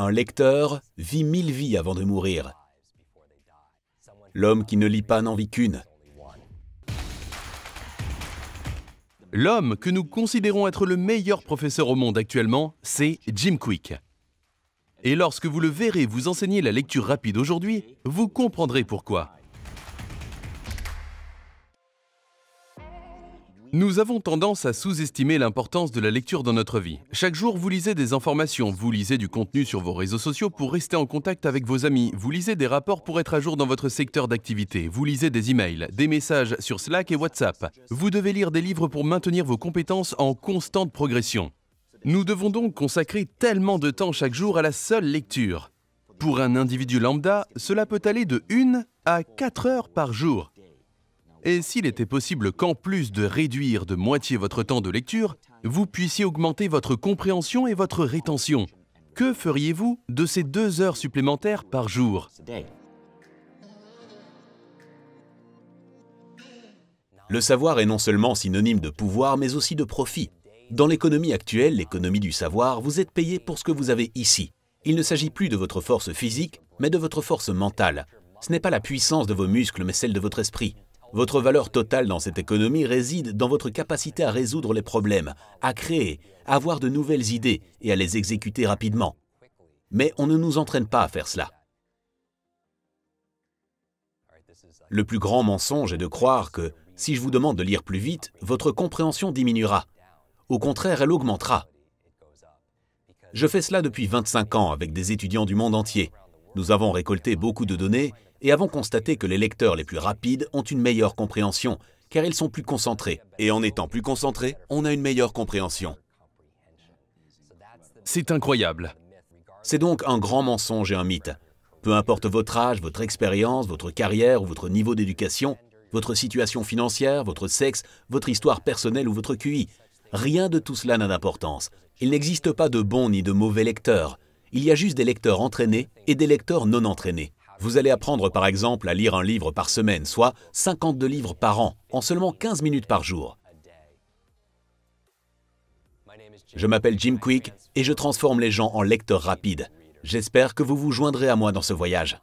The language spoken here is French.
Un lecteur vit mille vies avant de mourir. L'homme qui ne lit pas n'en vit qu'une. L'homme que nous considérons être le meilleur professeur au monde actuellement, c'est Jim Quick. Et lorsque vous le verrez vous enseigner la lecture rapide aujourd'hui, vous comprendrez pourquoi. Nous avons tendance à sous-estimer l'importance de la lecture dans notre vie. Chaque jour, vous lisez des informations, vous lisez du contenu sur vos réseaux sociaux pour rester en contact avec vos amis, vous lisez des rapports pour être à jour dans votre secteur d'activité, vous lisez des emails, des messages sur Slack et WhatsApp. Vous devez lire des livres pour maintenir vos compétences en constante progression. Nous devons donc consacrer tellement de temps chaque jour à la seule lecture. Pour un individu lambda, cela peut aller de 1 à 4 heures par jour. Et s'il était possible qu'en plus de réduire de moitié votre temps de lecture, vous puissiez augmenter votre compréhension et votre rétention, que feriez-vous de ces deux heures supplémentaires par jour Le savoir est non seulement synonyme de pouvoir, mais aussi de profit. Dans l'économie actuelle, l'économie du savoir, vous êtes payé pour ce que vous avez ici. Il ne s'agit plus de votre force physique, mais de votre force mentale. Ce n'est pas la puissance de vos muscles, mais celle de votre esprit. Votre valeur totale dans cette économie réside dans votre capacité à résoudre les problèmes, à créer, à avoir de nouvelles idées et à les exécuter rapidement. Mais on ne nous entraîne pas à faire cela. Le plus grand mensonge est de croire que, si je vous demande de lire plus vite, votre compréhension diminuera. Au contraire, elle augmentera. Je fais cela depuis 25 ans avec des étudiants du monde entier, nous avons récolté beaucoup de données et avons constaté que les lecteurs les plus rapides ont une meilleure compréhension, car ils sont plus concentrés. Et en étant plus concentrés, on a une meilleure compréhension. C'est incroyable. C'est donc un grand mensonge et un mythe. Peu importe votre âge, votre expérience, votre carrière ou votre niveau d'éducation, votre situation financière, votre sexe, votre histoire personnelle ou votre QI, rien de tout cela n'a d'importance. Il n'existe pas de bons ni de mauvais lecteurs. Il y a juste des lecteurs entraînés et des lecteurs non entraînés. Vous allez apprendre par exemple à lire un livre par semaine, soit 52 livres par an, en seulement 15 minutes par jour. Je m'appelle Jim Quick et je transforme les gens en lecteurs rapides. J'espère que vous vous joindrez à moi dans ce voyage.